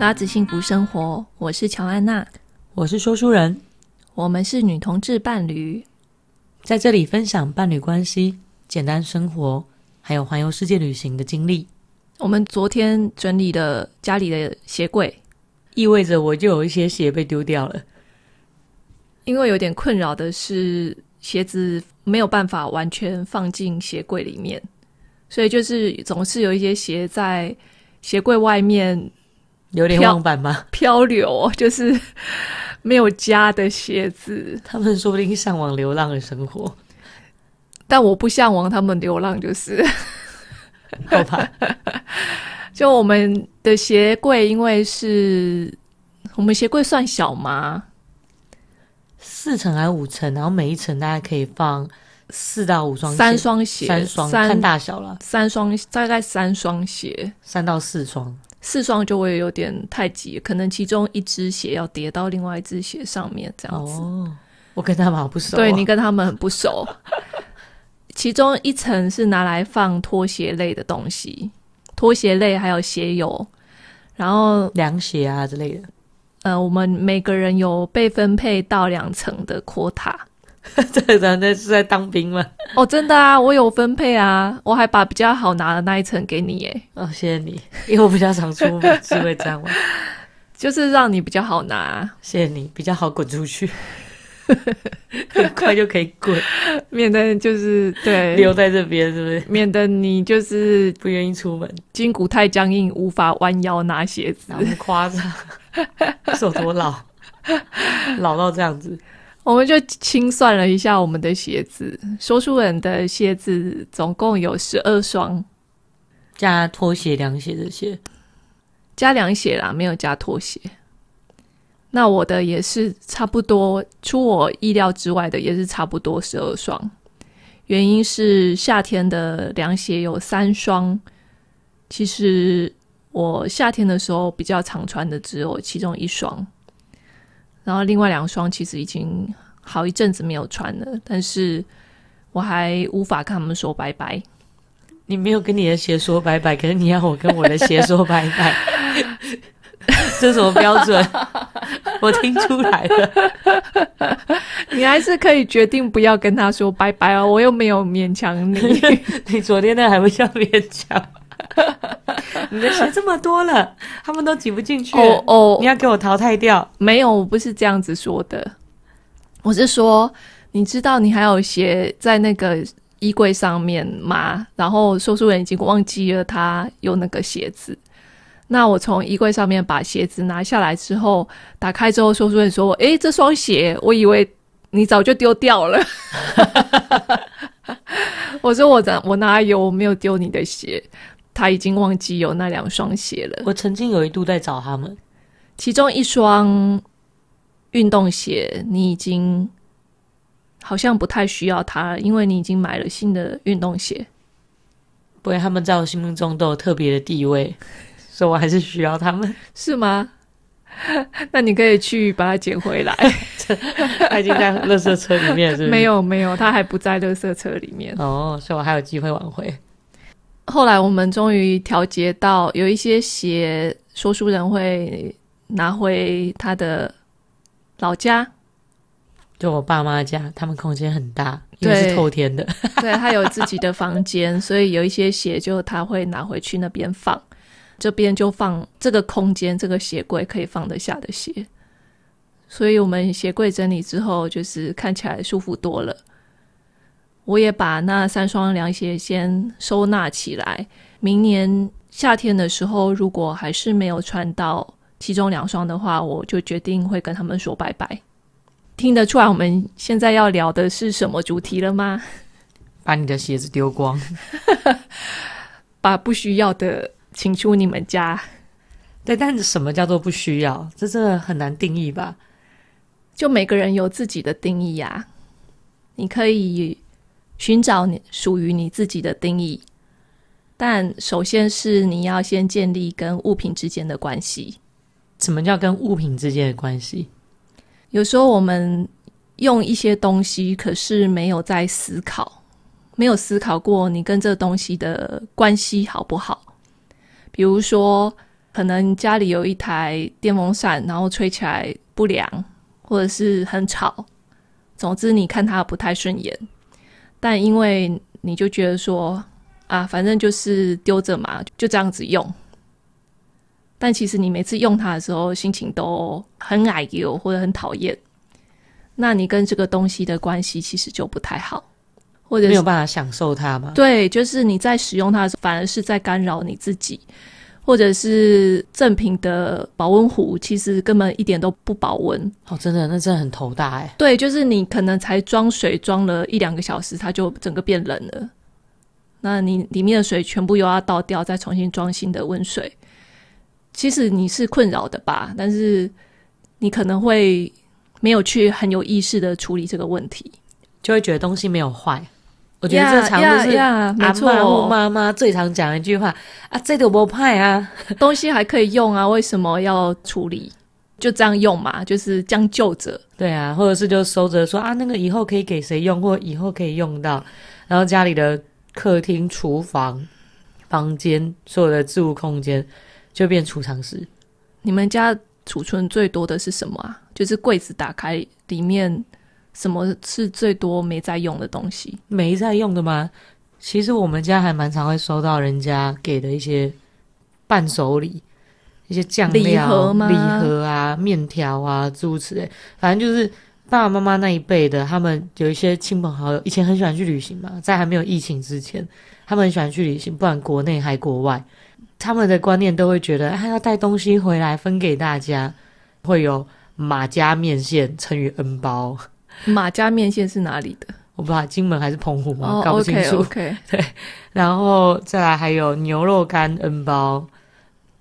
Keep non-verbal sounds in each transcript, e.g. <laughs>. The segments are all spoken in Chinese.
拉子幸福生活，我是乔安娜，我是说书人，我们是女同志伴侣，在这里分享伴侣关系、简单生活，还有环游世界旅行的经历。我们昨天整理的家里的鞋柜，意味着我就有一些鞋被丢掉了。因为有点困扰的是，鞋子没有办法完全放进鞋柜里面，所以就是总是有一些鞋在鞋柜外面。流连忘返吗？漂流就是 <laughs> 没有家的鞋子。他们说不定向往流浪的生活，但我不向往他们流浪，就是 <laughs> 好吧。<laughs> 就我们的鞋柜，因为是我们鞋柜算小吗？四层还是五层？然后每一层大概可以放四到五双，三双鞋，三双看大小了，三双大概三双鞋，三到四双。四双就会有点太挤，可能其中一只鞋要叠到另外一只鞋上面这样子。哦，我跟他们不熟。对你跟他们很不熟。<laughs> 其中一层是拿来放拖鞋类的东西，拖鞋类还有鞋油，然后凉鞋啊之类的。呃，我们每个人有被分配到两层的 quota。<laughs> 在咱在是在当兵吗？哦，真的啊，我有分配啊，我还把比较好拿的那一层给你耶。哦，谢谢你，因为我比较常出门，只会站玩，<laughs> 就是让你比较好拿。谢谢你，比较好滚出去，很 <laughs> 快就可以滚，免得就是对留在这边是不是？免得你就是不愿意出门，筋骨太僵硬，无法弯腰拿鞋子，夸张，手多老，老到这样子。我们就清算了一下我们的鞋子，说书人的鞋子总共有十二双，加拖鞋、凉鞋这些，加凉鞋啦，没有加拖鞋。那我的也是差不多，出我意料之外的也是差不多十二双，原因是夏天的凉鞋有三双，其实我夏天的时候比较常穿的只有其中一双。然后另外两双其实已经好一阵子没有穿了，但是我还无法跟他们说拜拜。你没有跟你的鞋说拜拜，可是你要我跟我的鞋说拜拜，<laughs> 这什么标准？<laughs> 我听出来了，你还是可以决定不要跟他说拜拜哦，我又没有勉强你。<laughs> 你昨天那还不叫勉强。<laughs> 你的鞋这么多了，他们都挤不进去。哦哦，你要给我淘汰掉？没有，我不是这样子说的。我是说，你知道你还有鞋在那个衣柜上面吗？然后收书人已经忘记了他有那个鞋子。那我从衣柜上面把鞋子拿下来之后，打开之后，收书人说：“哎，这双鞋，我以为你早就丢掉了。<laughs> ”我说：“我怎我哪有？我没有丢你的鞋。”他已经忘记有那两双鞋了。我曾经有一度在找他们，其中一双运动鞋，你已经好像不太需要它，因为你已经买了新的运动鞋。不然他们在我心目中都有特别的地位，<laughs> 所以我还是需要他们，是吗？<laughs> 那你可以去把它捡回来。它 <laughs> 已经在垃圾车里面，没有没有，它还不在垃圾车里面哦，所以我还有机会挽回。后来我们终于调节到，有一些鞋，说书人会拿回他的老家，就我爸妈家，他们空间很大，为是透天的，对他有自己的房间，所以有一些鞋就他会拿回去那边放，这边就放这个空间，这个鞋柜可以放得下的鞋，所以我们鞋柜整理之后，就是看起来舒服多了。我也把那三双凉鞋先收纳起来。明年夏天的时候，如果还是没有穿到其中两双的话，我就决定会跟他们说拜拜。听得出来我们现在要聊的是什么主题了吗？把你的鞋子丢光，<laughs> 把不需要的请出你们家。对，但是什么叫做不需要，这很难定义吧？就每个人有自己的定义啊。你可以。寻找你属于你自己的定义，但首先是你要先建立跟物品之间的关系。什么叫跟物品之间的关系？有时候我们用一些东西，可是没有在思考，没有思考过你跟这东西的关系好不好？比如说，可能家里有一台电风扇，然后吹起来不凉，或者是很吵，总之你看它不太顺眼。但因为你就觉得说啊，反正就是丢着嘛，就这样子用。但其实你每次用它的时候，心情都很矮油或者很讨厌，那你跟这个东西的关系其实就不太好，或者没有办法享受它吗？对，就是你在使用它的时候，反而是在干扰你自己。或者是正品的保温壶，其实根本一点都不保温。哦，真的，那真的很头大哎。对，就是你可能才装水装了一两个小时，它就整个变冷了。那你里面的水全部又要倒掉，再重新装新的温水。其实你是困扰的吧，但是你可能会没有去很有意识的处理这个问题，就会觉得东西没有坏。我觉得这常都是阿我妈妈最常讲一句话啊，这都不怕啊，<laughs> 东西还可以用啊，为什么要处理？就这样用嘛，就是将就着。对啊，或者是就收着，说啊，那个以后可以给谁用，或以后可以用到。然后家里的客厅、厨房、房间所有的置物空间就变储藏室。你们家储存最多的是什么啊？就是柜子打开里面。什么是最多没在用的东西？没在用的吗？其实我们家还蛮常会收到人家给的一些伴手礼，一些酱料、礼盒啊、面条啊、如此类。反正就是爸爸妈妈那一辈的，他们有一些亲朋好友以前很喜欢去旅行嘛，在还没有疫情之前，他们很喜欢去旅行，不管国内还国外，他们的观念都会觉得还要带东西回来分给大家，会有马家面线乘以 n 包。马家面线是哪里的？我不知道，金门还是澎湖吗？搞不清楚。OK，<laughs> 对。然后再来还有牛肉干、恩包、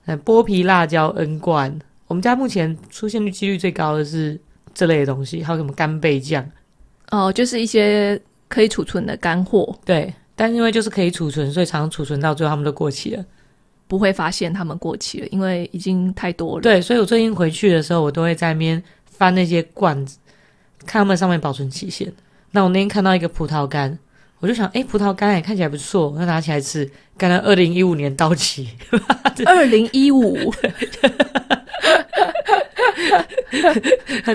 嗯，剥皮辣椒、N 罐。我们家目前出现率几率最高的是这类的东西，还有什么干贝酱？哦，就是一些可以储存的干货。对，但因为就是可以储存，所以常储存到最后他们都过期了，不会发现他们过期了，因为已经太多了。对，所以我最近回去的时候，我都会在那边翻那些罐子。看他们上面保存期限。那我那天看到一个葡萄干，我就想，哎，葡萄干哎，看起来不错，我拿起来吃，干到二零一五年到期。二零一五，<laughs>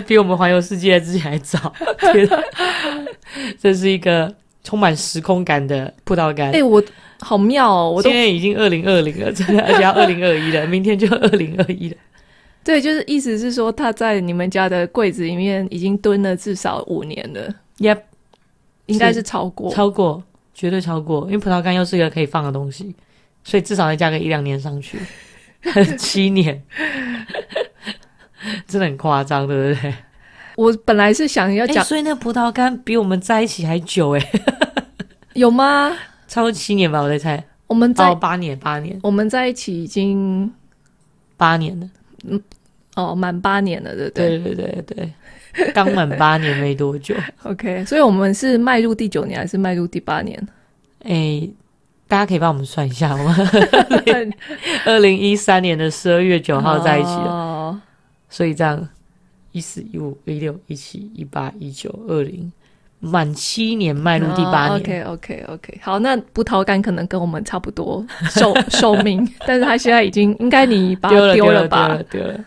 比我们环游世界之前还早。这是一个充满时空感的葡萄干。哎，我好妙哦！我现在已经二零二零了，真的，而且要二零二一了，明天就二零二一了。对，就是意思是说，他在你们家的柜子里面已经蹲了至少五年了。Yep，应该是超过，超过，绝对超过。因为葡萄干又是一个可以放的东西，所以至少要加个一两年上去，<laughs> 七年，<laughs> 真的很夸张，对不对？我本来是想要讲，所以那葡萄干比我们在一起还久，哎，<laughs> 有吗？超七年吧，我在猜。我们到八年，八年，我们在一起已经八年了，嗯。哦，满八年了，对对对对对对，<laughs> 刚满八年没多久。OK，所以我们是迈入第九年还是迈入第八年？哎，大家可以帮我们算一下，吗？<laughs> 二零一三年的十二月九号在一起哦，所以这样一四一五一六一七一八一九二零，满七年迈入第八年。OK OK OK，好，那葡萄干可能跟我们差不多寿寿命，<laughs> 但是他现在已经应该你把丢了吧？了，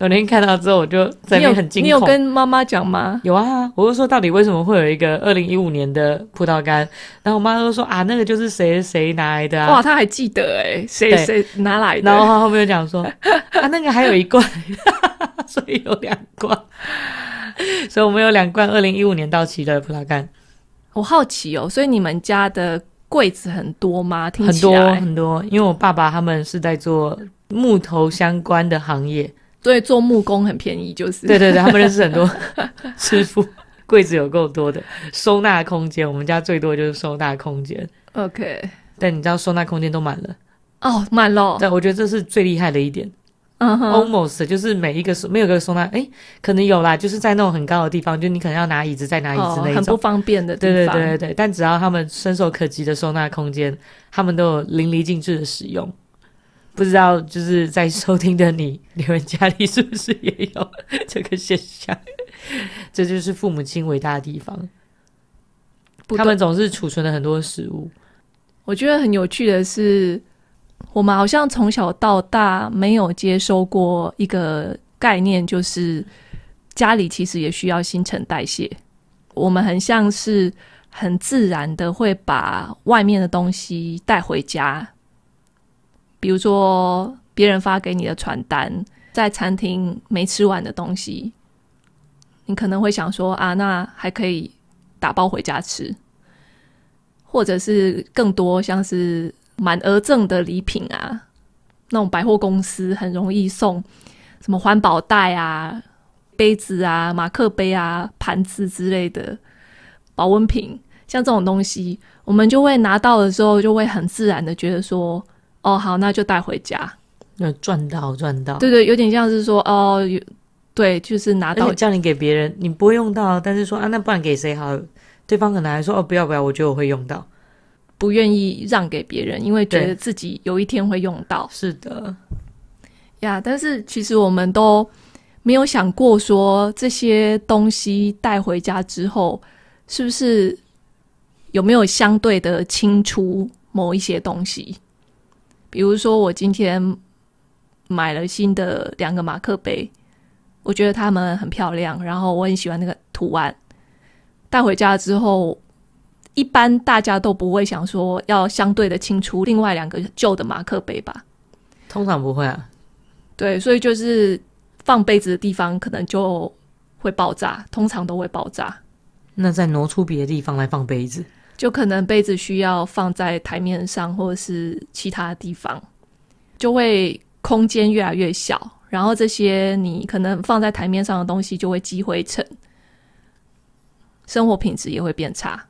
我那天看到之后，我就在里很惊恐。你有跟妈妈讲吗？有啊，我就说到底为什么会有一个二零一五年的葡萄干？然后我妈都说啊，那个就是谁谁拿来的啊。哇，她还记得哎，谁谁拿来的？然后她后面讲说 <laughs> 啊，那个还有一罐，<laughs> 所以有两罐。所以我们有两罐二零一五年到期的葡萄干。我好奇哦，所以你们家的柜子很多吗？很多很多，因为我爸爸他们是在做木头相关的行业。对，做木工很便宜，就是。对对对，他们认识很多 <laughs> 师傅，柜子有够多的收纳空间。我们家最多就是收纳空间。OK，但你知道收纳空间都满了。哦，满了。对，我觉得这是最厉害的一点。Almost，就是每一个没有一个收纳，哎，可能有啦，就是在那种很高的地方，就你可能要拿椅子再拿椅子那种很不方便的地方。对对对对对，但只要他们伸手可及的收纳空间，他们都有淋漓尽致的使用。不知道就是在收听的你，<laughs> 你们家里是不是也有 <laughs> 这个现象？<laughs> 这就是父母亲伟大的地方。他们总是储存了很多食物。我觉得很有趣的是，我们好像从小到大没有接收过一个概念，就是家里其实也需要新陈代谢。我们很像是很自然的会把外面的东西带回家。比如说别人发给你的传单，在餐厅没吃完的东西，你可能会想说啊，那还可以打包回家吃，或者是更多像是满额赠的礼品啊，那种百货公司很容易送什么环保袋啊、杯子啊、马克杯啊、盘子之类的保温瓶，像这种东西，我们就会拿到的时候，就会很自然的觉得说。哦，好，那就带回家，那赚到赚到，对对，有点像是说哦，对，就是拿到叫你给别人，你不会用到，但是说啊，那不然给谁好？对方可能还说哦，不要不要，我觉得我会用到，不愿意让给别人，因为觉得自己有一天会用到。是的，呀，但是其实我们都没有想过，说这些东西带回家之后，是不是有没有相对的清出某一些东西？比如说，我今天买了新的两个马克杯，我觉得它们很漂亮，然后我很喜欢那个图案。带回家之后，一般大家都不会想说要相对的清出另外两个旧的马克杯吧？通常不会啊。对，所以就是放杯子的地方可能就会爆炸，通常都会爆炸。那再挪出别的地方来放杯子。就可能杯子需要放在台面上或者是其他地方，就会空间越来越小。然后这些你可能放在台面上的东西就会积灰尘，生活品质也会变差。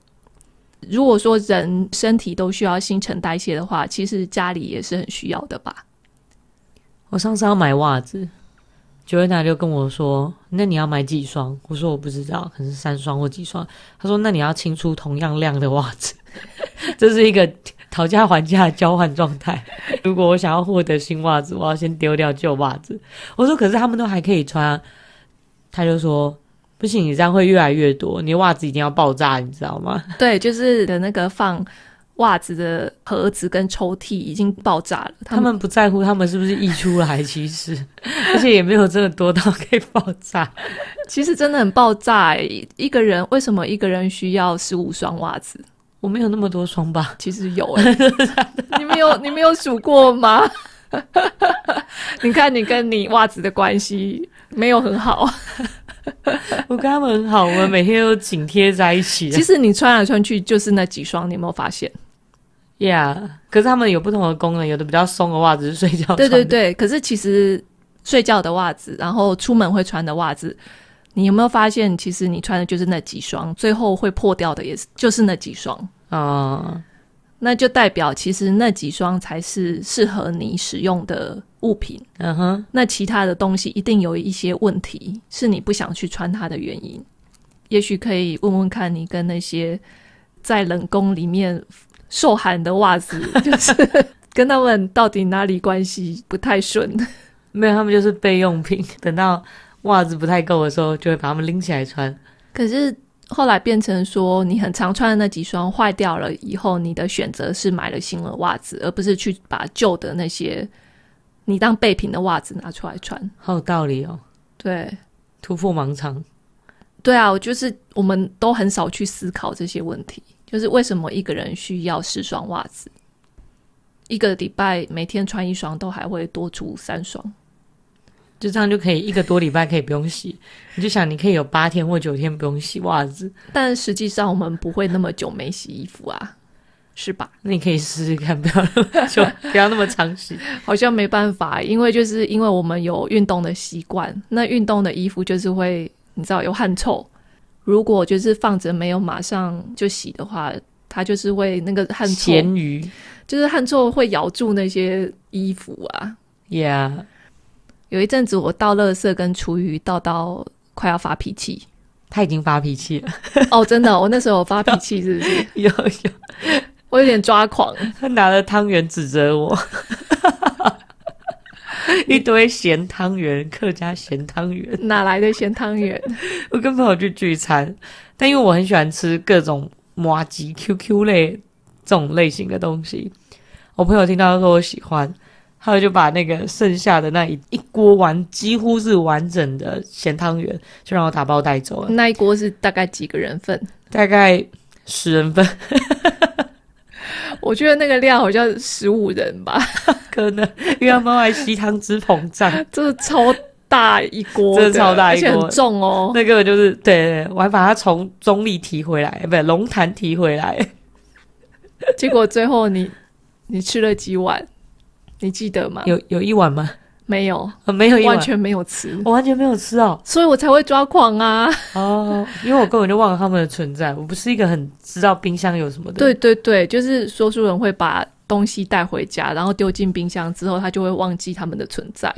如果说人身体都需要新陈代谢的话，其实家里也是很需要的吧。我上次要买袜子。九月娜就跟我说：“那你要买几双？”我说：“我不知道，可是三双或几双。”他说：“那你要清出同样量的袜子。<laughs> ”这是一个讨价还价交换状态。如果我想要获得新袜子，我要先丢掉旧袜子。我说：“可是他们都还可以穿。”他就说：“不行，你这样会越来越多，你袜子一定要爆炸，你知道吗？”对，就是的那个放。袜子的盒子跟抽屉已经爆炸了。他们不在乎他们是不是溢出来，其实 <laughs> 而且也没有真的多到可以爆炸。其实真的很爆炸。一个人为什么一个人需要十五双袜子？我没有那么多双吧？其实有哎，<laughs> 你没有你没有数过吗？<laughs> 你看你跟你袜子的关系没有很好。我跟他们很好，我们每天都紧贴在一起。其实你穿来穿去就是那几双，你有没有发现？Yeah，可是他们有不同的功能，有的比较松的袜子是睡觉穿的。对对对，可是其实睡觉的袜子，然后出门会穿的袜子，你有没有发现，其实你穿的就是那几双，最后会破掉的也是就是那几双啊。那就代表其实那几双才是适合你使用的物品。嗯哼，那其他的东西一定有一些问题，是你不想去穿它的原因。也许可以问问看你跟那些在冷宫里面。受寒的袜子 <laughs> 就是跟他们到底哪里关系不太顺，没有，他们就是备用品。等到袜子不太够的时候，就会把他们拎起来穿。可是后来变成说，你很常穿的那几双坏掉了以后，你的选择是买了新的袜子，而不是去把旧的那些你当备品的袜子拿出来穿。好有道理哦。对，突破盲肠。对啊，我就是我们都很少去思考这些问题。就是为什么一个人需要十双袜子，一个礼拜每天穿一双，都还会多出三双，就这样就可以一个多礼拜可以不用洗。你就想你可以有八天或九天不用洗袜子，但实际上我们不会那么久没洗衣服啊，是吧？那你可以试试看，不要 <laughs> 就不要那么长洗，好像没办法，因为就是因为我们有运动的习惯，那运动的衣服就是会你知道有汗臭。如果就是放着没有马上就洗的话，它就是会那个汗臭，咸鱼就是汗臭会咬住那些衣服啊。Yeah，有一阵子我倒垃圾跟厨余倒到快要发脾气，他已经发脾气了。<laughs> 哦，真的，我那时候发脾气是不是？<laughs> 有有，我有点抓狂，他拿了汤圆指责我。<laughs> 一堆咸汤圆，客家咸汤圆，<laughs> 哪来的咸汤圆？<laughs> 我跟朋友去聚餐，但因为我很喜欢吃各种麻吉 QQ 类这种类型的东西，我朋友听到说我喜欢，他就把那个剩下的那一一锅完几乎是完整的咸汤圆，就让我打包带走了。那一锅是大概几个人份？大概十人份。<laughs> 我觉得那个量好像十五人吧，<laughs> 可能，因为他分外吸汤汁膨胀，<laughs> 真的超大一锅，真的超大一锅，重哦，那个就是对对，我还把它从中立提回来，不是龙潭提回来，结果最后你你吃了几碗，你记得吗？有有一碗吗？没有，没有，完全没有吃，我完全没有吃哦，所以我才会抓狂啊！哦，因为我根本就忘了他们的存在，我不是一个很知道冰箱有什么的。对对对，就是说书人会把东西带回家，然后丢进冰箱之后，他就会忘记他们的存在，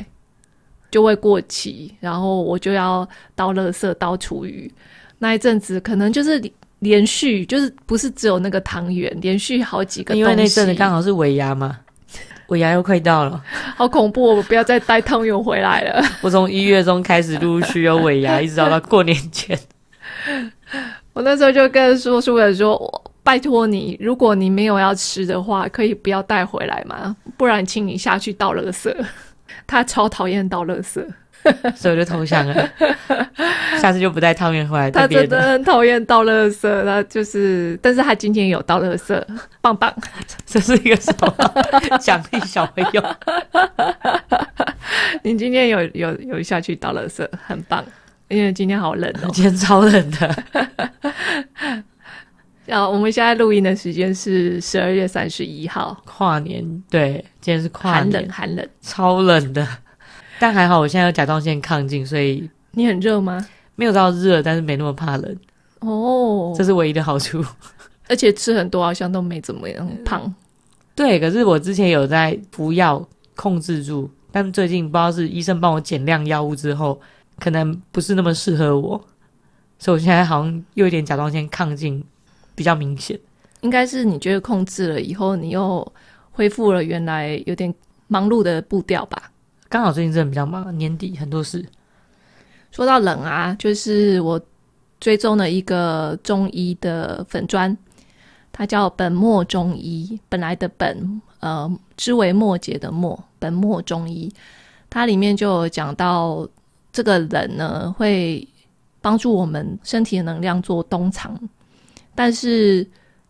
就会过期，然后我就要倒垃圾、倒厨余。那一阵子可能就是连续，就是不是只有那个汤圆，连续好几个，因为那阵子刚好是尾牙嘛。尾牙又快到了，好恐怖！我不要再带汤圆回来了。<laughs> 我从一月中开始陆续有尾牙，一直到过年前。<laughs> 我那时候就跟叔叔说：“我拜托你，如果你没有要吃的话，可以不要带回来嘛，不然请你下去倒垃圾。”他超讨厌倒垃圾。<laughs> 所以我就投降了，<laughs> 下次就不带汤圆回来。他真的很讨厌倒垃圾，他就是，但是他今天有倒垃圾，棒棒，<laughs> 这是一个什么奖励小朋友？你今天有有有下去倒垃圾，很棒，因为今天好冷哦，今天超冷的。后我们现在录音的时间是十二月三十一号，跨年，对，今天是跨年，寒冷，寒冷，超冷的。但还好，我现在有甲状腺亢进，所以你很热吗？没有到热，但是没那么怕冷。哦，这是唯一的好处。而且吃很多好像都没怎么样，胖。对，可是我之前有在服药控制住，但最近不知道是医生帮我减量药物之后，可能不是那么适合我，所以我现在好像又有点甲状腺亢进，比较明显。应该是你觉得控制了以后，你又恢复了原来有点忙碌的步调吧？刚好最近真的比较忙，年底很多事。说到冷啊，就是我追踪了一个中医的粉砖，它叫“本末中医”，本来的本，呃，知为末节的末，“本末中医”。它里面就有讲到，这个冷呢会帮助我们身体的能量做冬藏，但是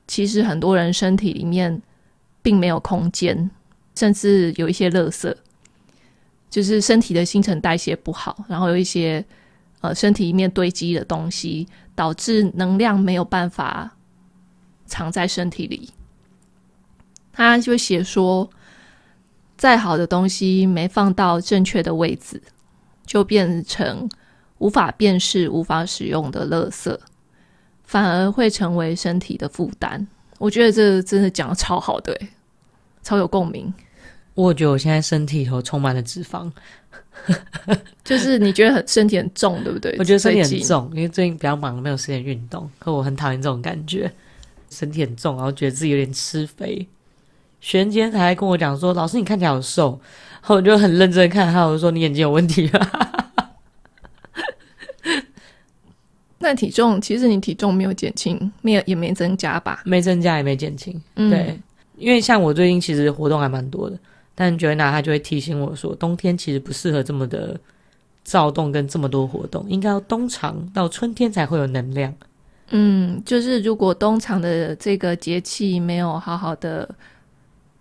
其实很多人身体里面并没有空间，甚至有一些乐色。就是身体的新陈代谢不好，然后有一些，呃，身体里面堆积的东西，导致能量没有办法藏在身体里。他就写说，再好的东西没放到正确的位置，就变成无法辨识、无法使用的垃圾，反而会成为身体的负担。我觉得这真的讲的超好，对，超有共鸣。我觉得我现在身体头充满了脂肪，<laughs> 就是你觉得很身体很重，对不对？我觉得身体很重，因为最近比较忙，没有时间运动。可我很讨厌这种感觉，身体很重，然后觉得自己有点吃肥。璇今天还跟我讲说：“老师，你看起来好瘦。”后我就很认真看他，我说：“你眼睛有问题啊。<laughs> 那体重其实你体重没有减轻，没有也没增加吧？没增加也没减轻，对，因为像我最近其实活动还蛮多的。但 j u l n a 她就会提醒我说，冬天其实不适合这么的躁动跟这么多活动，应该要冬藏到春天才会有能量。嗯，就是如果冬藏的这个节气没有好好的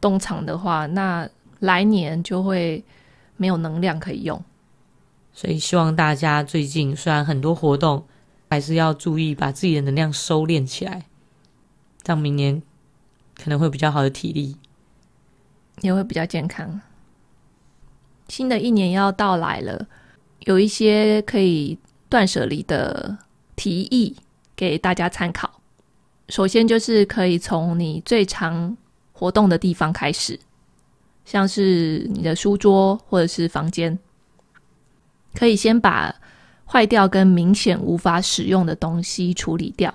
冬藏的话，那来年就会没有能量可以用。所以希望大家最近虽然很多活动，还是要注意把自己的能量收敛起来，让明年可能会比较好的体力。也会比较健康。新的一年要到来了，有一些可以断舍离的提议给大家参考。首先就是可以从你最常活动的地方开始，像是你的书桌或者是房间，可以先把坏掉跟明显无法使用的东西处理掉，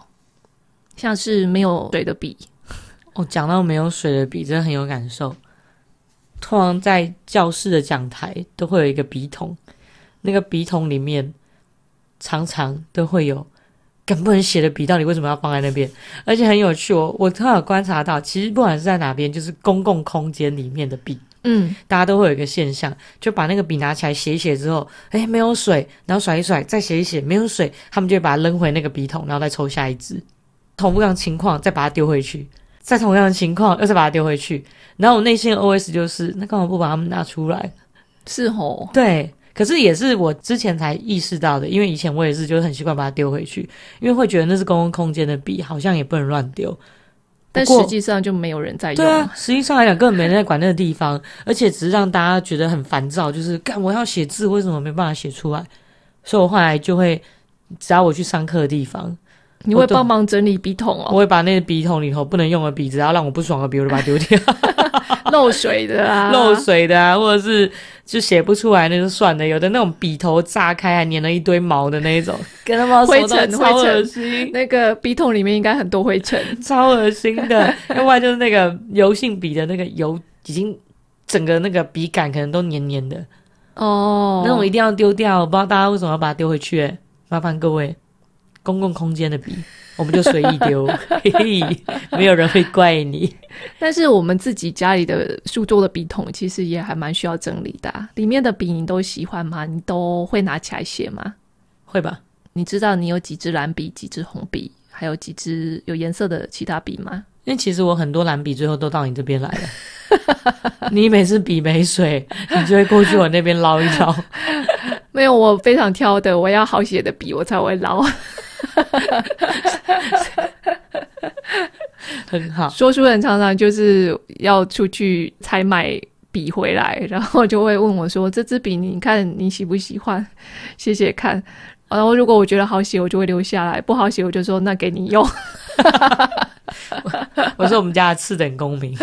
像是没有水的笔。哦，讲到没有水的笔，真的很有感受。通常在教室的讲台都会有一个笔筒，那个笔筒里面常常都会有根本不能写的笔，到底为什么要放在那边？而且很有趣，我我特有观察到，其实不管是在哪边，就是公共空间里面的笔，嗯，大家都会有一个现象，就把那个笔拿起来写一写之后，哎，没有水，然后甩一甩，再写一写，没有水，他们就会把它扔回那个笔筒，然后再抽下一支，同样情况再把它丢回去。在同样的情况，又再把它丢回去，然后我内心的 OS 就是，那干嘛不把它们拿出来？是哦，对，可是也是我之前才意识到的，因为以前我也是就是很习惯把它丢回去，因为会觉得那是公共空间的笔，好像也不能乱丢。但实际上就没有人在用。对啊，实际上来讲根本没人在管那个地方，而且只是让大家觉得很烦躁，就是干我要写字，为什么没办法写出来？所以我后来就会只要我去上课的地方。你会帮忙整理笔筒哦？我会把那个笔筒里头不能用的笔，只要让我不爽的笔，我就把它丢掉。<laughs> 漏水的啊，漏水的，啊，或者是就写不出来那就算了。有的那种笔头炸开还粘了一堆毛的那一种，<laughs> 跟他们 <laughs> 说尘超恶心。那个笔筒里面应该很多灰尘，超恶心的。另外就是那个油性笔的那个油已经整个那个笔杆可能都黏黏的哦，那种一定要丢掉。我不知道大家为什么要把它丢回去，哎，麻烦各位。公共空间的笔，我们就随意丢，<laughs> 嘿，没有人会怪你。但是我们自己家里的书桌的笔筒其实也还蛮需要整理的。里面的笔你都喜欢吗？你都会拿起来写吗？会吧？你知道你有几支蓝笔、几支红笔，还有几支有颜色的其他笔吗？因为其实我很多蓝笔最后都到你这边来了。<laughs> 你每次笔没水，你就会过去我那边捞一捞。<laughs> 没有，我非常挑的，我要好写的笔我才会捞。哈哈哈哈哈！很好，说书人常常就是要出去采买笔回来，然后就会问我说：“这支笔你看你喜不喜欢？谢谢看。”然后如果我觉得好写，我就会留下来；不好写，我就说：“那给你用。”哈哈哈哈我是我们家的次等公民，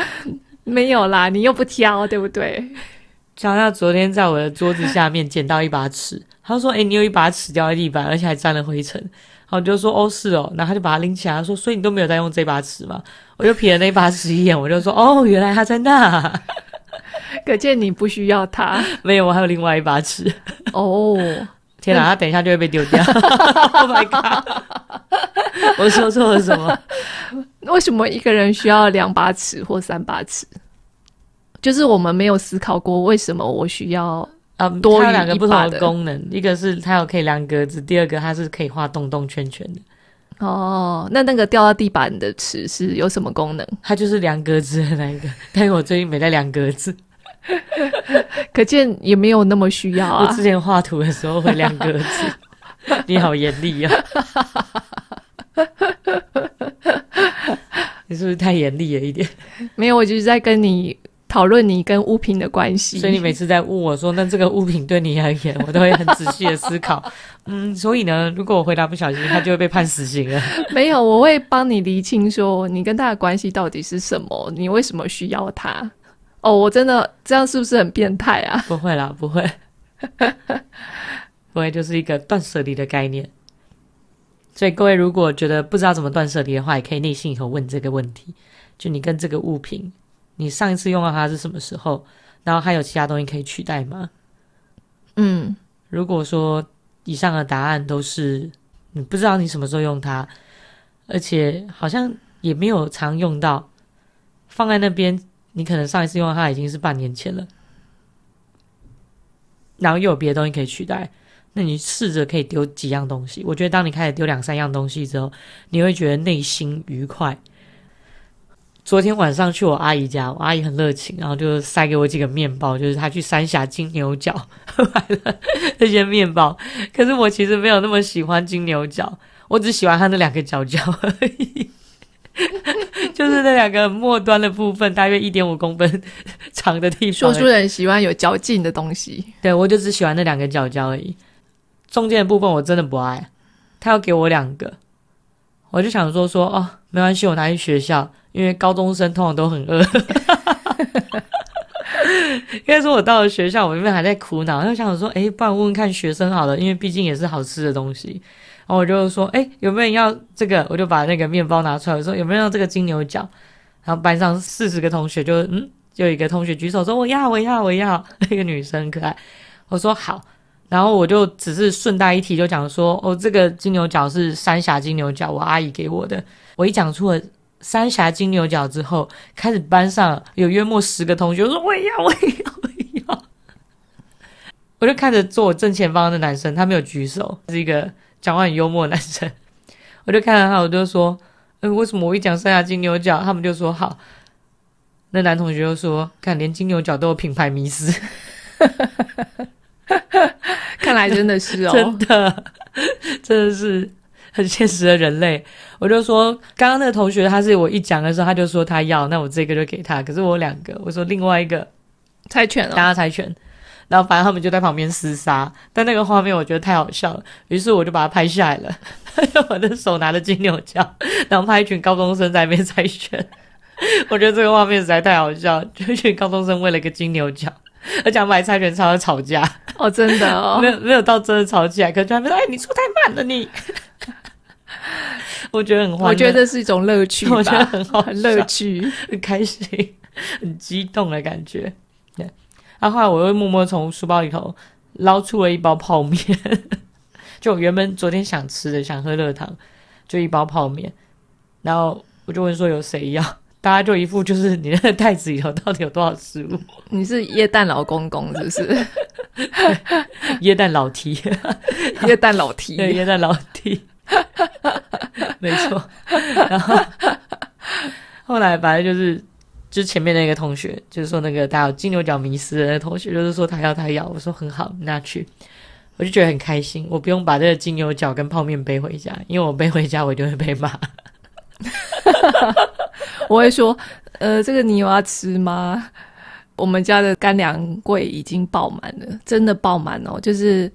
<laughs> 没有啦，你又不挑，对不对？讲到昨天，在我的桌子下面捡到一把尺。他说：“哎，你有一把尺掉在地板，而且还沾了灰尘。”然后我就说：“哦，是哦。”然后他就把它拎起来，他说：“所以你都没有在用这把尺嘛？”我就瞥了那把尺一眼，我就说：“哦，原来它在那。<laughs> ”可见你不需要它。<laughs> 没有，我还有另外一把尺。哦，天哪！他等一下就会被丢掉。<laughs> Oh my god！我说错了什么？为什么一个人需要两把尺或三把尺？就是我们没有思考过为什么我需要。啊，它有两个不同的功能，一个是它有可以量格子，第二个它是可以画洞洞圈圈的。哦，那那个掉到地板的尺是有什么功能？它就是量格子的那一个，但是我最近没在量格子，<laughs> 可见也没有那么需要啊。<laughs> 我之前画图的时候会量格子，<laughs> 你好严厉啊！你是不是太严厉了一点？没有，我就是在跟你。讨论你跟物品的关系，所以你每次在问我说：“那这个物品对你而言，我都会很仔细的思考。”嗯，所以呢，如果我回答不小心，他就会被判死刑了。<laughs> 没有，我会帮你厘清，说你跟他的关系到底是什么，你为什么需要他？哦，我真的这样是不是很变态啊？不会啦，不会，<laughs> 不会就是一个断舍离的概念。所以各位如果觉得不知道怎么断舍离的话，也可以内心后问这个问题：，就你跟这个物品。你上一次用到它是什么时候？然后还有其他东西可以取代吗？嗯，如果说以上的答案都是你不知道你什么时候用它，而且好像也没有常用到，放在那边，你可能上一次用到它已经是半年前了，然后又有别的东西可以取代，那你试着可以丢几样东西。我觉得当你开始丢两三样东西之后，你会觉得内心愉快。昨天晚上去我阿姨家，我阿姨很热情，然后就塞给我几个面包，就是她去三峡金牛角 <laughs> 买了那些面包。可是我其实没有那么喜欢金牛角，我只喜欢它那两个角角而已，<laughs> 就是那两个末端的部分，大约一点五公分长的地方。多数人喜欢有嚼劲的东西，对我就只喜欢那两个角角而已，中间的部分我真的不爱。他要给我两个，我就想说说哦，没关系，我拿去学校。因为高中生通常都很饿，<laughs> 应该说，我到了学校，我这边还在苦恼，就想说，哎，不然问问看学生好了，因为毕竟也是好吃的东西。然后我就说，哎，有没有人要这个？我就把那个面包拿出来，我说，有没有要这个金牛角？然后班上四十个同学，就嗯，就一个同学举手说，我要，我要，我要。那个女生很可爱，我说好，然后我就只是顺带一提，就讲说，哦，这个金牛角是三峡金牛角，我阿姨给我的。我一讲出了。三峡金牛角之后，开始班上有约莫十个同学说我也要，我也要，我也要。我就看着坐我正前方的男生，他没有举手，是一个讲话很幽默的男生。我就看着他，我就说：“嗯，为什么我一讲三峡金牛角，他们就说好？”那男同学就说：“看，连金牛角都有品牌迷思，<laughs> 看来真的是哦，<laughs> 真的，真的是。”很现实的人类，我就说刚刚那个同学，他是我一讲的时候他就说他要，那我这个就给他。可是我两个，我说另外一个猜拳，大家猜拳，然后反正他们就在旁边厮杀。但那个画面我觉得太好笑了，于是我就把它拍下来了。<laughs> 我的手拿着金牛角，然后拍一群高中生在那边猜拳。<laughs> 我觉得这个画面实在太好笑，一 <laughs> 群高中生为了一个金牛角，而且买菜全猜的吵架哦，真的哦，<laughs> 没有没有到真的吵起来，可是他们说：“哎，你出太慢了，你。”我觉得很，我觉得这是一种乐趣，我觉得很好，乐趣很开心，很激动的感觉。对，然后后来我又默默从书包里头捞出了一包泡面，就原本昨天想吃的，想喝热汤，就一包泡面。然后我就问说：“有谁要？”大家就一副就是你那袋子里头到底有多少食物？你是椰蛋老公公，是不是？椰 <laughs> 蛋老提，椰 <laughs> 蛋老提，椰蛋老提，<laughs> 没错。然后后来反正就是，就前面那个同学，就是说那个有金牛角迷失的同学，就是说他要他要，我说很好，那去，我就觉得很开心，我不用把这个金牛角跟泡面背回家，因为我背回家我就会被骂。<laughs> 我会说，呃，这个你有要吃吗？我们家的干粮柜已经爆满了，真的爆满哦。就是，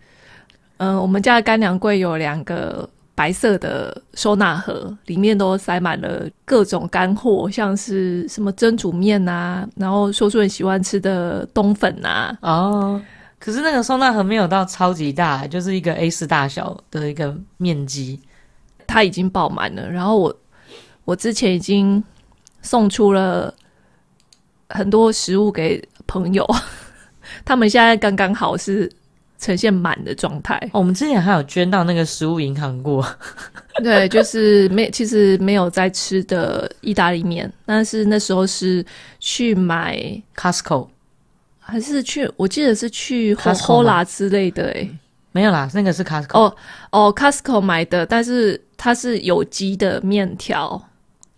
嗯，我们家的干粮柜有两个白色的收纳盒，里面都塞满了各种干货，像是什么蒸煮面呐，然后说出很喜欢吃的冬粉呐。哦，可是那个收纳盒没有到超级大，就是一个 A 四大小的一个面积，它已经爆满了。然后我。我之前已经送出了很多食物给朋友，<laughs> 他们现在刚刚好是呈现满的状态。我们之前还有捐到那个食物银行过，<laughs> 对，就是没其实没有在吃的意大利面，但是那时候是去买 Costco 还是去？我记得是去 Holla 之类的，哎，没有啦，那个是 Costco 哦哦，Costco 买的，但是它是有机的面条。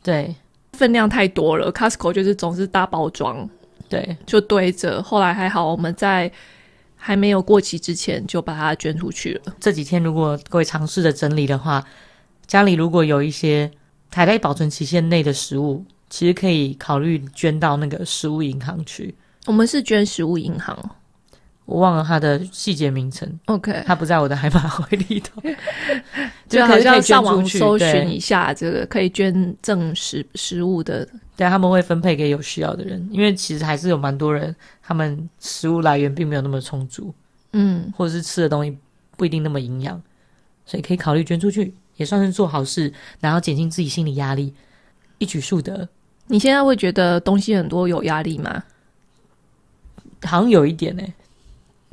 对，分量太多了，Costco 就是总是大包装，对，就堆着。后来还好，我们在还没有过期之前就把它捐出去了。这几天如果各位尝试着整理的话，家里如果有一些还在保存期限内的食物，其实可以考虑捐到那个食物银行去。我们是捐食物银行。我忘了它的细节名称。OK，它不在我的海马会里头。<laughs> 就好像上网去。搜寻一下这个可以捐赠食食物的，对，他们会分配给有需要的人，因为其实还是有蛮多人，他们食物来源并没有那么充足。嗯。或者是吃的东西不一定那么营养，所以可以考虑捐出去，也算是做好事，然后减轻自己心理压力，一举数得。你现在会觉得东西很多有压力吗？好像有一点呢。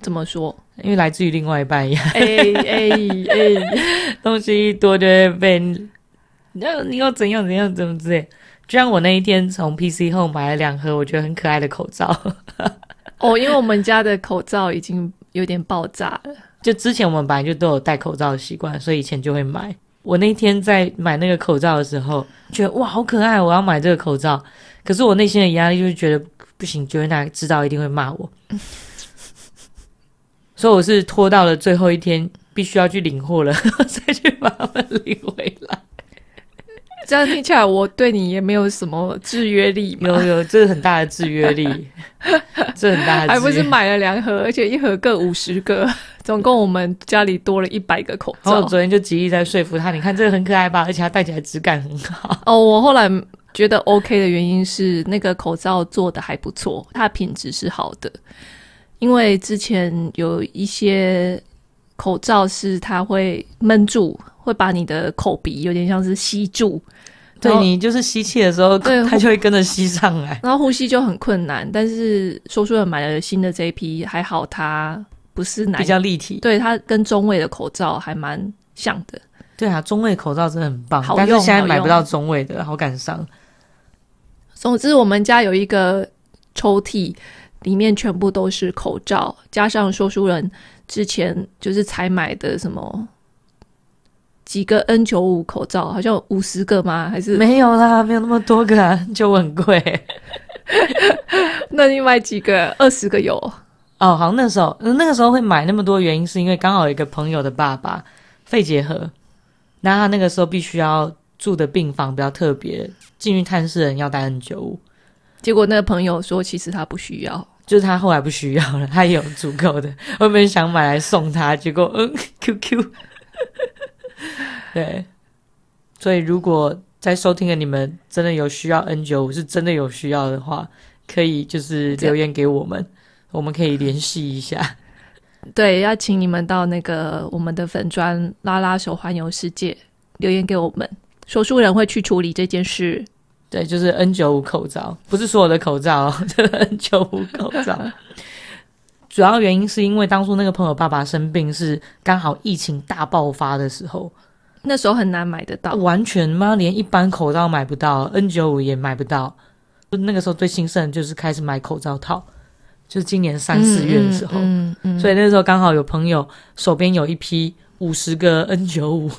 怎么说？因为来自于另外一半呀。哎哎哎，<laughs> 东西一多就会被，你要你要怎样怎样怎么之类。就像我那一天从 PC 后买了两盒，我觉得很可爱的口罩。<laughs> 哦，因为我们家的口罩已经有点爆炸了。就之前我们本来就都有戴口罩的习惯，所以以前就会买。我那一天在买那个口罩的时候，觉得哇好可爱，我要买这个口罩。可是我内心的压力就是觉得不行，就得那知道一定会骂我。所以我是拖到了最后一天，必须要去领货了，<laughs> 再去把它们领回来。这样听起来，我对你也没有什么制约力。有有，这是很大的制约力，<laughs> 这很大，的。还不是买了两盒，而且一盒各五十个，<laughs> 总共我们家里多了一百个口罩。我昨天就极力在说服他，你看这个很可爱吧，而且它戴起来质感很好。哦，我后来觉得 OK 的原因是那个口罩做的还不错，它品质是好的。因为之前有一些口罩是它会闷住，会把你的口鼻有点像是吸住，对你就是吸气的时候，它就会跟着吸上来，然后呼吸就很困难。但是说说买了新的这批，还好它不是比较立体，对它跟中卫的口罩还蛮像的。对啊，中卫口罩真的很棒，但是现在买不到中卫的，好感伤。总之，我们家有一个抽屉。里面全部都是口罩，加上说书人之前就是才买的什么几个 N95 口罩，好像五十个吗？还是没有啦，没有那么多个 n 就很贵。那另外几个二十个有哦，好像那时候那个时候会买那么多，原因是因为刚好有一个朋友的爸爸肺结核，那他那个时候必须要住的病房比较特别，进去探视人要戴 N95。结果那个朋友说，其实他不需要，就是他后来不需要了，他有足够的。<laughs> 后面想买来送他，结果嗯，QQ。<laughs> 对，所以如果在收听的你们真的有需要 N 九五，是真的有需要的话，可以就是留言给我们，我们可以联系一下。<laughs> 对，要请你们到那个我们的粉砖拉拉手环游世界留言给我们，说书人会去处理这件事。对，就是 N 九五口罩，不是所有的口罩 <laughs> 就是 N 九五口罩。主要原因是因为当初那个朋友爸爸生病是刚好疫情大爆发的时候，那时候很难买得到，完全妈连一般口罩买不到，N 九五也买不到。那个时候最兴盛就是开始买口罩套，就是今年三四月的时候，所以那时候刚好有朋友手边有一批五十个 N 九五，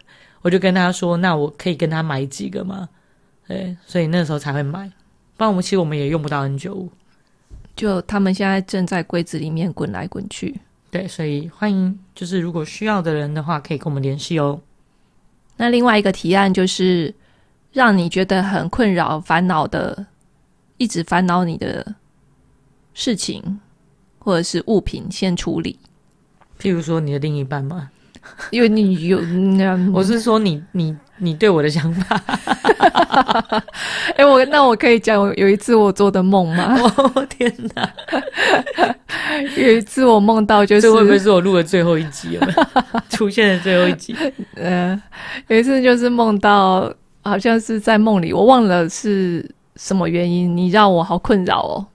<laughs> 我就跟他说：“那我可以跟他买几个吗？”对，所以那时候才会买，不然我们其实我们也用不到 N 九五，就他们现在正在柜子里面滚来滚去。对，所以欢迎，就是如果需要的人的话，可以跟我们联系哦。那另外一个提案就是，让你觉得很困扰、烦恼的，一直烦恼你的事情或者是物品，先处理。譬如说你的另一半吗？因为你有，<laughs> 我是说你你。你对我的想法？<laughs> 哎，我那我可以讲有一次我做的梦吗？我 <laughs> 天哪！<laughs> 有一次我梦到就是会不会是我录的最后一集？出现的最后一集。呃，有一次就是梦到好像是在梦里，我忘了是什么原因。你让我好困扰哦，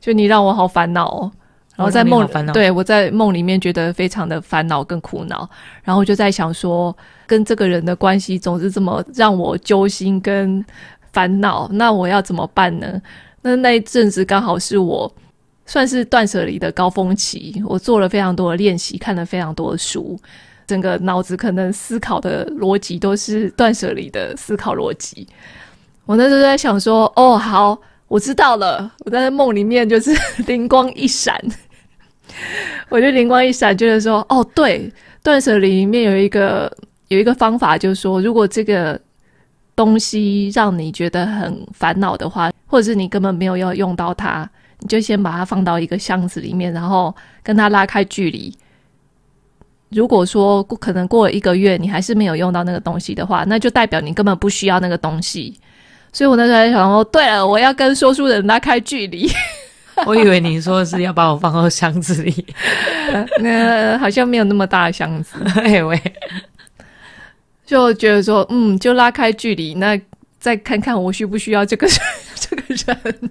就你让我好烦恼哦。然后在梦，对我在梦里面觉得非常的烦恼跟苦恼，然后我就在想说。跟这个人的关系总是这么让我揪心跟烦恼，那我要怎么办呢？那那一阵子刚好是我算是断舍离的高峰期，我做了非常多的练习，看了非常多的书，整个脑子可能思考的逻辑都是断舍离的思考逻辑。我那时候在想说，哦，好，我知道了。我在梦里面就是灵光一闪，<laughs> 我就灵光一闪，就是说，哦，对，断舍离里面有一个。有一个方法，就是说，如果这个东西让你觉得很烦恼的话，或者是你根本没有要用到它，你就先把它放到一个箱子里面，然后跟它拉开距离。如果说可能过了一个月，你还是没有用到那个东西的话，那就代表你根本不需要那个东西。所以我那时候想说，对了，我要跟说书人拉开距离。<laughs> <laughs> 我以为你说是要把我放到箱子里，那 <laughs> 好像没有那么大的箱子。哎喂。就觉得说，嗯，就拉开距离，那再看看我需不需要这个 <laughs> 这个人。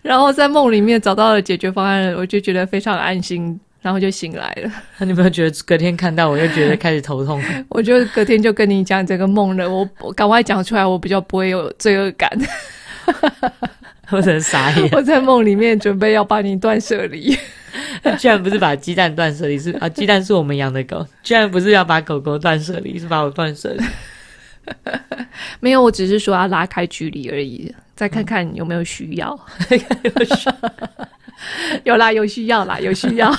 然后在梦里面找到了解决方案，我就觉得非常安心，然后就醒来了。你不要觉得隔天看到我就觉得开始头痛。<laughs> 我就隔天就跟你讲这个梦了，我我赶快讲出来，我比较不会有罪恶感。我真傻眼！<laughs> 我在梦里面准备要把你断舍离，<laughs> 居然不是把鸡蛋断舍离，是啊，鸡蛋是我们养的狗，居然不是要把狗狗断舍离，是把我断舍离。<laughs> 没有，我只是说要拉开距离而已，再看看有没有需要。有啦，有需要啦，有需要。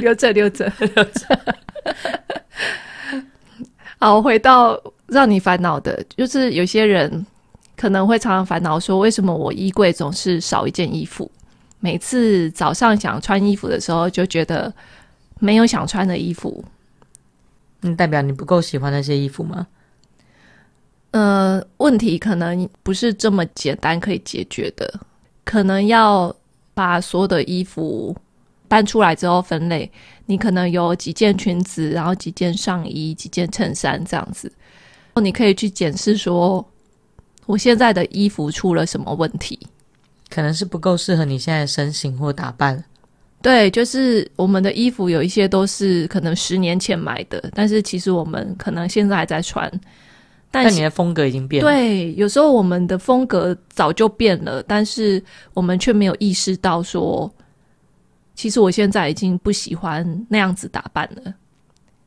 留着，留着，留着。好，回到让你烦恼的，就是有些人。可能会常常烦恼说，为什么我衣柜总是少一件衣服？每次早上想穿衣服的时候，就觉得没有想穿的衣服。那代表你不够喜欢那些衣服吗？呃，问题可能不是这么简单可以解决的，可能要把所有的衣服搬出来之后分类。你可能有几件裙子，然后几件上衣，几件衬衫这样子。你可以去检视说。我现在的衣服出了什么问题？可能是不够适合你现在身形或打扮。对，就是我们的衣服有一些都是可能十年前买的，但是其实我们可能现在还在穿。但你的风格已经变？了。对，有时候我们的风格早就变了，但是我们却没有意识到说，其实我现在已经不喜欢那样子打扮了，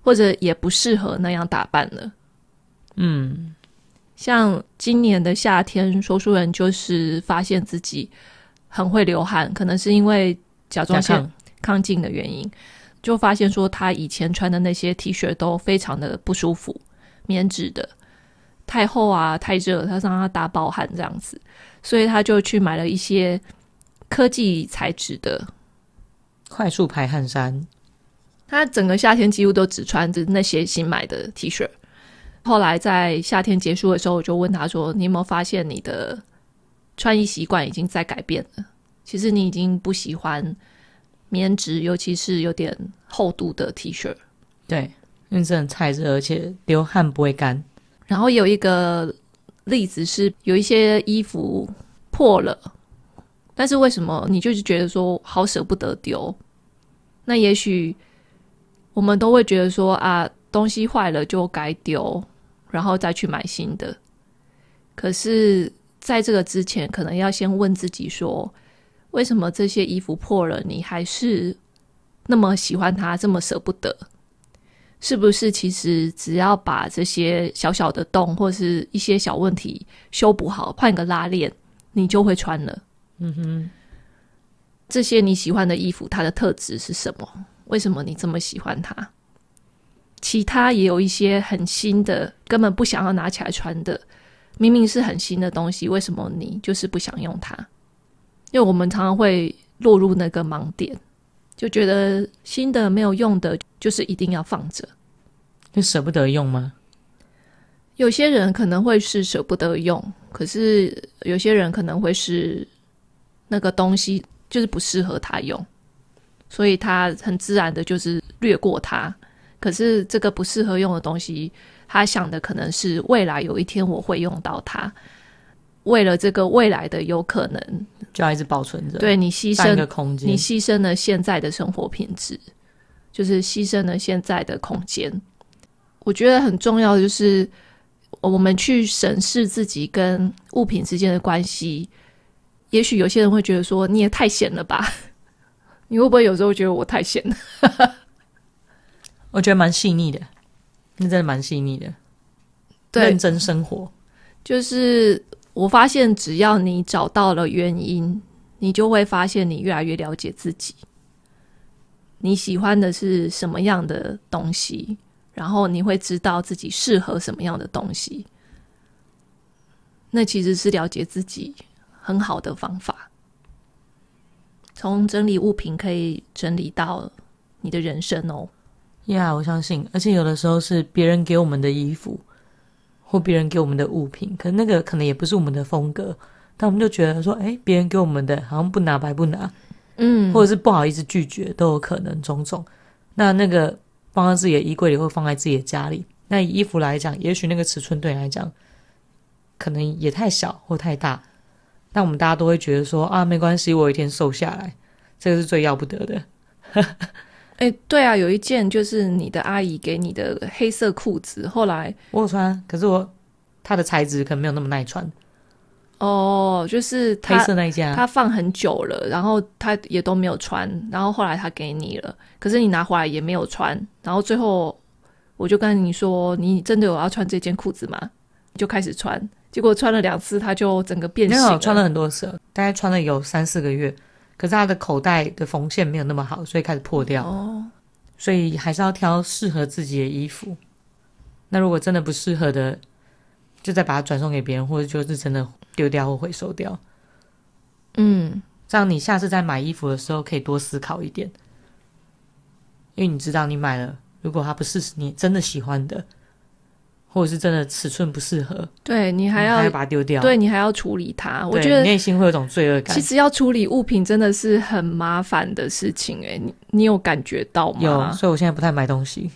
或者也不适合那样打扮了。嗯。像今年的夏天，说书人就是发现自己很会流汗，可能是因为甲状腺亢进的原因，就发现说他以前穿的那些 T 恤都非常的不舒服，棉质的太厚啊，太热，他让他大饱汗这样子，所以他就去买了一些科技材质的快速排汗衫，他整个夏天几乎都只穿着那些新买的 T 恤。后来在夏天结束的时候，我就问他说：“你有没有发现你的穿衣习惯已经在改变了？其实你已经不喜欢棉质，尤其是有点厚度的 T 恤，对，因为真的很太热，而且流汗不会干。然后有一个例子是，有一些衣服破了，但是为什么你就是觉得说好舍不得丢？那也许我们都会觉得说啊，东西坏了就该丢。”然后再去买新的，可是，在这个之前，可能要先问自己说：为什么这些衣服破了，你还是那么喜欢它，这么舍不得？是不是其实只要把这些小小的洞或者一些小问题修补好，换一个拉链，你就会穿了？嗯哼，这些你喜欢的衣服，它的特质是什么？为什么你这么喜欢它？其他也有一些很新的，根本不想要拿起来穿的。明明是很新的东西，为什么你就是不想用它？因为我们常常会落入那个盲点，就觉得新的没有用的，就是一定要放着，就舍不得用吗？有些人可能会是舍不得用，可是有些人可能会是那个东西就是不适合他用，所以他很自然的就是略过它。可是这个不适合用的东西，他想的可能是未来有一天我会用到它。为了这个未来的有可能，就要一直保存着。对你牺牲空间，你牺牲了现在的生活品质，就是牺牲了现在的空间。我觉得很重要的就是，我们去审视自己跟物品之间的关系。也许有些人会觉得说，你也太闲了吧？你会不会有时候觉得我太闲了？<laughs> 我觉得蛮细腻的，那真的蛮细腻的。认真生活，就是我发现，只要你找到了原因，你就会发现你越来越了解自己。你喜欢的是什么样的东西，然后你会知道自己适合什么样的东西。那其实是了解自己很好的方法。从整理物品可以整理到你的人生哦。呀，我相信，而且有的时候是别人给我们的衣服，或别人给我们的物品，可能那个可能也不是我们的风格，但我们就觉得说，哎，别人给我们的好像不拿白不拿，嗯，或者是不好意思拒绝都有可能，种种。那那个放在自己的衣柜里，或放在自己的家里，那衣服来讲，也许那个尺寸对你来讲，可能也太小或太大，但我们大家都会觉得说，啊，没关系，我一天瘦下来，这个是最要不得的。哎，对啊，有一件就是你的阿姨给你的黑色裤子，后来我有穿，可是我它的材质可能没有那么耐穿。哦，就是黑色那一件，它放很久了，然后它也都没有穿，然后后来他给你了，可是你拿回来也没有穿，然后最后我就跟你说，你真的我要穿这件裤子吗？你就开始穿，结果穿了两次，它就整个变形，穿了很多次，大概穿了有三四个月。可是它的口袋的缝线没有那么好，所以开始破掉。哦，所以还是要挑适合自己的衣服。那如果真的不适合的，就再把它转送给别人，或者就是真的丢掉或回收掉。嗯，这样你下次在买衣服的时候可以多思考一点，因为你知道你买了，如果它不是你真的喜欢的。或者是真的尺寸不适合，对你还要把它丢掉，对你还要处理它。我觉得内心会有种罪恶感。其实要处理物品真的是很麻烦的事情，哎，你你有感觉到吗？有，所以我现在不太买东西。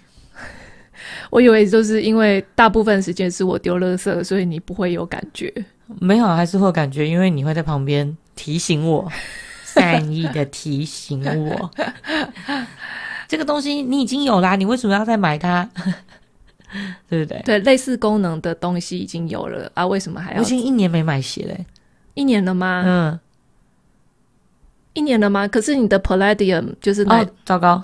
<laughs> 我以为就是因为大部分时间是我丢垃圾，所以你不会有感觉。没有，还是会有感觉，因为你会在旁边提醒我，<laughs> 善意的提醒我，这个东西你已经有啦，你为什么要再买它？<laughs> 对不对？对，类似功能的东西已经有了啊，为什么还要？我已经一年没买鞋嘞，一年了吗？嗯，一年了吗？可是你的 p a l l a d i u m 就是哦，糟糕，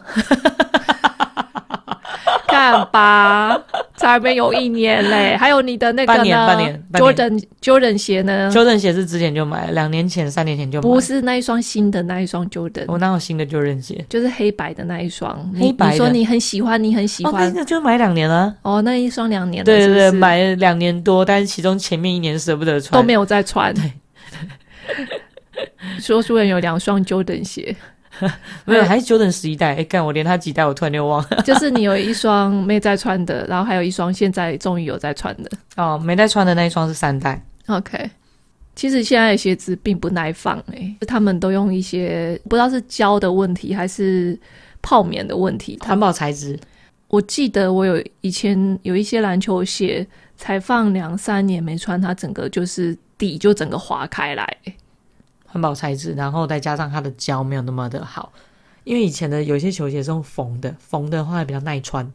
看 <laughs> 吧。才没有一年嘞，<laughs> 还有你的那个呢？半年，半年，Jordan Jordan 鞋呢？Jordan 鞋是之前就买了，两年前、三年前就买。不是那一双新的那一双 Jordan。我哪有新的 Jordan 鞋？就是黑白的那一双，黑白你说你很喜欢，你很喜欢。那就买两年了。哦，那一双两年了。对对，买了两年多，但是其中前面一年舍不得穿，都没有再穿。对。<laughs> 说书人有两双 Jordan 鞋。<laughs> 没有，还是九等十一代？哎，干，我连他几代，我突然又忘了。<laughs> 就是你有一双没在穿的，然后还有一双现在终于有在穿的。<laughs> 哦，没在穿的那一双是三代。OK，其实现在的鞋子并不耐放，哎，他们都用一些不知道是胶的问题还是泡棉的问题，环保材质。我记得我有以前有一些篮球鞋，才放两三年没穿，它整个就是底就整个划开来。环保材质，然后再加上它的胶没有那么的好，因为以前的有一些球鞋是用缝的，缝的话比较耐穿。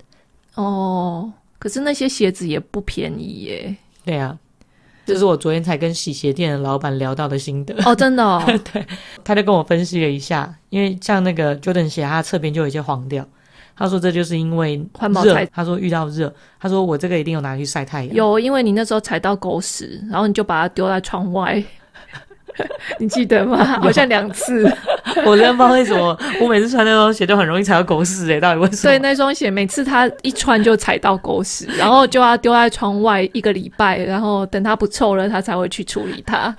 哦，可是那些鞋子也不便宜耶。对啊，这是我昨天才跟洗鞋店的老板聊到的心得。哦，真的哦。<laughs> 对，他就跟我分析了一下，因为像那个 Jordan 鞋，它侧边就有一些黄掉。他说这就是因为热。他说遇到热，他说我这个一定有拿去晒太阳。有，因为你那时候踩到狗屎，然后你就把它丢在窗外。<laughs> 你记得吗？<laughs> 好像两次。<laughs> 我真的不知道为什么，我每次穿那双鞋就很容易踩到狗屎哎！到底为什么？所以那双鞋每次它一穿就踩到狗屎，然后就要丢在窗外一个礼拜，然后等它不臭了，它才会去处理它。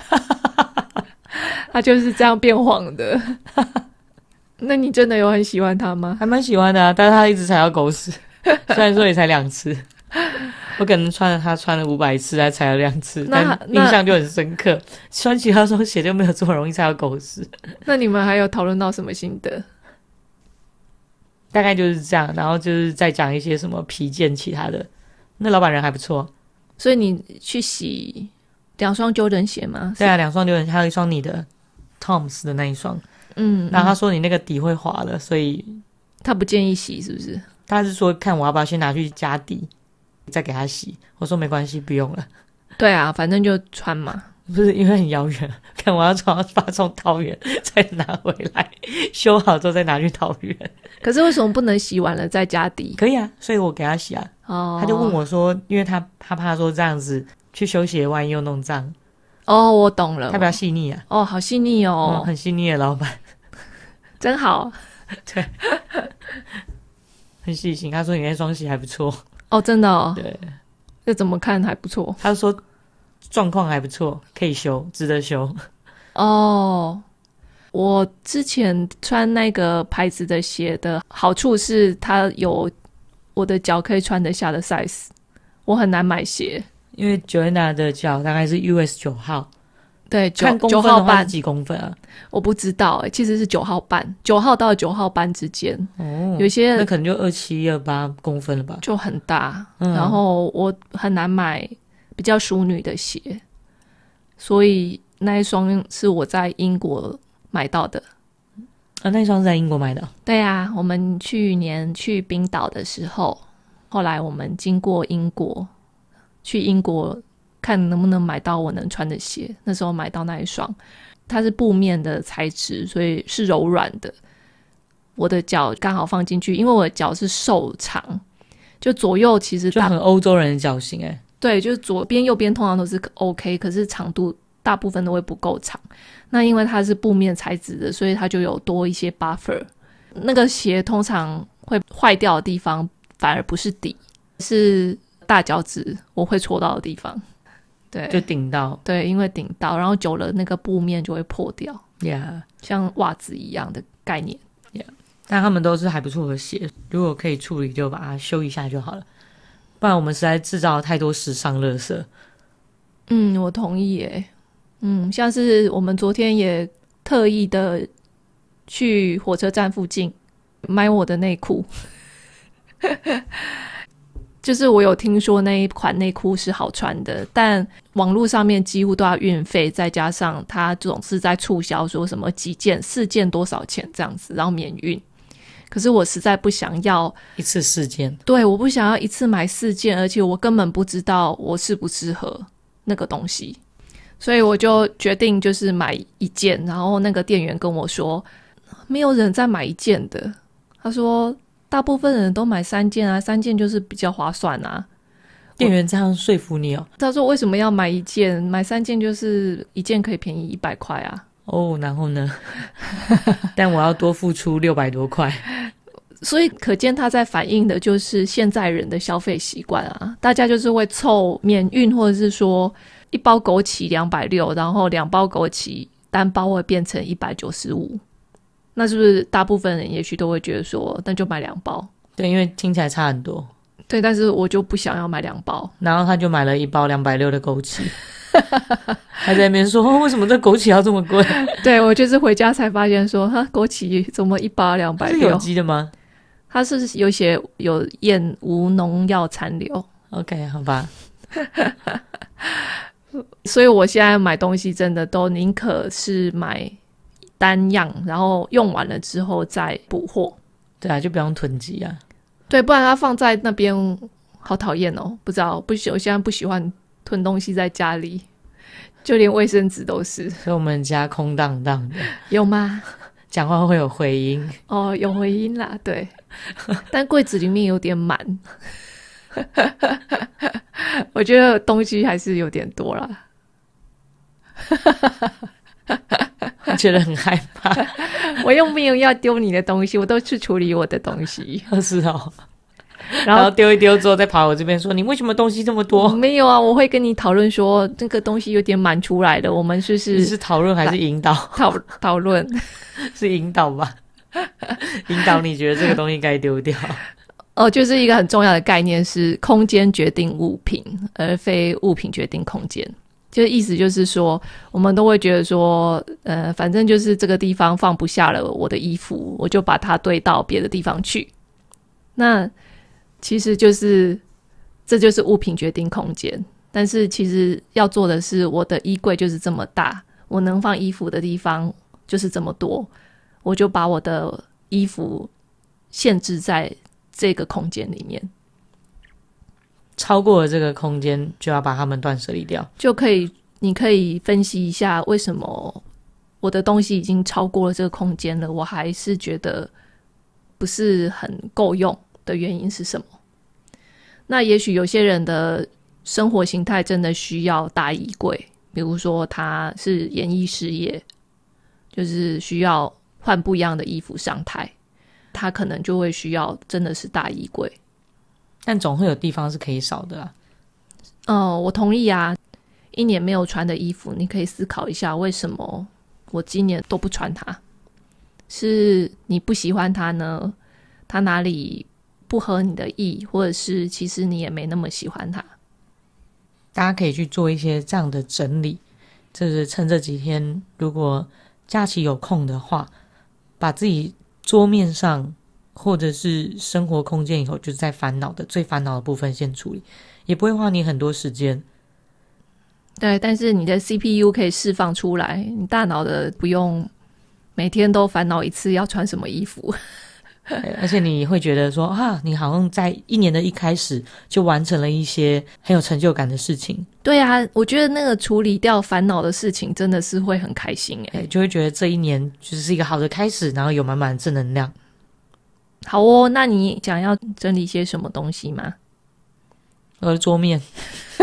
它就是这样变黄的。那你真的有很喜欢它吗？还蛮喜欢的啊，但是它一直踩到狗屎，虽然说也踩两次。我可能穿了他穿了五百次，他踩了两次，那印象就很深刻。穿其他双鞋就没有这么容易踩到狗屎。那你们还有讨论到什么心得？大概就是这样，然后就是再讲一些什么皮件其他的。那老板人还不错，所以你去洗两双 Jordan 鞋吗？对啊，两双 Jordan，还有一双你的 Tom's 的那一双。嗯，那他说你那个底会滑的，所以他不建议洗，是不是？他是说看我要不要先拿去加底。再给他洗，我说没关系，不用了。对啊，反正就穿嘛。不是因为很遥远，<laughs> 看我要穿，发送桃园 <laughs> 再拿回来，修好之后再拿去桃园。可是为什么不能洗完了再加底？可以啊，所以我给他洗啊。哦，他就问我说，因为他他怕说这样子去休息，万一又弄脏。哦，我懂了。他比较细腻啊。哦，好细腻哦，很细腻的老板，<laughs> 真好。对，很细心。他说你那双鞋还不错。哦，真的哦，对，这怎么看还不错？他说状况还不错，可以修，值得修。哦，我之前穿那个牌子的鞋的好处是，它有我的脚可以穿得下的 size。我很难买鞋，因为 Joanna 的脚大概是 US 九号。对，九九号半几公分啊？我不知道哎，其实是九号半，九号到九号半之间。哦，有些那可能就二七二八公分了吧？就很大，然后我很难买比较淑女的鞋，所以那一双是我在英国买到的。啊，那一双是在英国买的？对呀，我们去年去冰岛的时候，后来我们经过英国，去英国。看能不能买到我能穿的鞋。那时候买到那一双，它是布面的材质，所以是柔软的。我的脚刚好放进去，因为我的脚是瘦长，就左右其实就很欧洲人的脚型诶，对，就是左边右边通常都是 OK，可是长度大部分都会不够长。那因为它是布面材质的，所以它就有多一些 buffer。那个鞋通常会坏掉的地方反而不是底，是大脚趾我会戳到的地方。对，就顶到，对，因为顶到，然后久了那个布面就会破掉，h 像袜子一样的概念，h 但他们都是还不错的鞋，如果可以处理就把它修一下就好了，不然我们实在制造太多时尚垃圾。嗯，我同意耶，嗯，像是我们昨天也特意的去火车站附近买我的内裤。就是我有听说那一款内裤是好穿的，但网络上面几乎都要运费，再加上它总是在促销，说什么几件、四件多少钱这样子，然后免运。可是我实在不想要一次四件，对，我不想要一次买四件，而且我根本不知道我适不适合那个东西，所以我就决定就是买一件。然后那个店员跟我说，没有人再买一件的，他说。大部分人都买三件啊，三件就是比较划算啊。店员这样说服你哦，他说为什么要买一件？买三件就是一件可以便宜一百块啊。哦，然后呢？<laughs> 但我要多付出六百多块，所以可见他在反映的就是现在人的消费习惯啊。大家就是会凑免运，或者是说一包枸杞两百六，然后两包枸杞单包会变成一百九十五。那是不是大部分人也许都会觉得说，那就买两包？对，因为听起来差很多。对，但是我就不想要买两包。然后他就买了一包两百六的枸杞，还 <laughs> 在那边说：“为什么这枸杞要这么贵？” <laughs> 对，我就是回家才发现说：“哈，枸杞怎么一包两百六？”是有机的吗？它是有些有验无农药残留。OK，好吧。<laughs> 所以我现在买东西真的都宁可是买。单样，然后用完了之后再补货。对啊，就不用囤积啊。对，不然它放在那边，好讨厌哦。不知道不，喜，我现在不喜欢囤东西在家里，就连卫生纸都是。所以我们家空荡荡的，有吗？<laughs> 讲话会有回音。哦，有回音啦。对，但柜子里面有点满。<laughs> 我觉得东西还是有点多了。<laughs> <laughs> 觉得很害怕，<laughs> 我又没有要丢你的东西，我都去处理我的东西。<laughs> 是哦，然后丢一丢之后，再跑我这边说，你为什么东西这么多？没有啊，我会跟你讨论说，这个东西有点满出来了。我们是是是讨论还是引导？讨讨论是引导吧？引导你觉得这个东西该丢掉？哦，就是一个很重要的概念是空间决定物品，而非物品决定空间。就意思就是说，我们都会觉得说，呃，反正就是这个地方放不下了，我的衣服我就把它堆到别的地方去。那其实就是，这就是物品决定空间。但是其实要做的是，我的衣柜就是这么大，我能放衣服的地方就是这么多，我就把我的衣服限制在这个空间里面。超过了这个空间，就要把它们断舍离掉。就可以，你可以分析一下为什么我的东西已经超过了这个空间了，我还是觉得不是很够用的原因是什么？那也许有些人的生活形态真的需要大衣柜，比如说他是演艺事业，就是需要换不一样的衣服上台，他可能就会需要真的是大衣柜。但总会有地方是可以少的啦。哦，我同意啊。一年没有穿的衣服，你可以思考一下，为什么我今年都不穿它？是你不喜欢它呢？它哪里不合你的意，或者是其实你也没那么喜欢它？大家可以去做一些这样的整理，就是趁这几天，如果假期有空的话，把自己桌面上。或者是生活空间以后，就是在烦恼的最烦恼的部分先处理，也不会花你很多时间。对，但是你的 CPU 可以释放出来，你大脑的不用每天都烦恼一次要穿什么衣服。而且你会觉得说啊，你好像在一年的一开始就完成了一些很有成就感的事情。对啊，我觉得那个处理掉烦恼的事情真的是会很开心哎，就会觉得这一年就是一个好的开始，然后有满满的正能量。好哦，那你想要整理一些什么东西吗？我的桌面。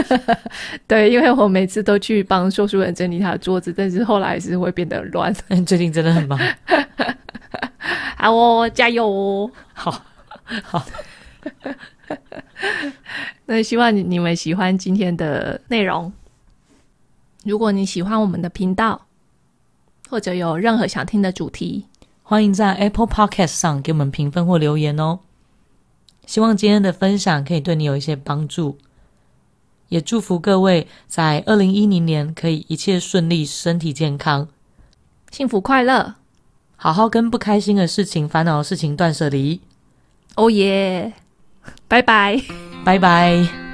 <laughs> 对，因为我每次都去帮说书人整理他的桌子，但是后来还是会变得乱。<laughs> 最近真的很忙。好哦，加油！哦！好好。<laughs> 那希望你你们喜欢今天的内容。如果你喜欢我们的频道，或者有任何想听的主题。欢迎在 Apple Podcast 上给我们评分或留言哦。希望今天的分享可以对你有一些帮助，也祝福各位在二零一零年可以一切顺利，身体健康，幸福快乐，好好跟不开心的事情、烦恼事情断舍离。哦耶！拜拜，拜拜。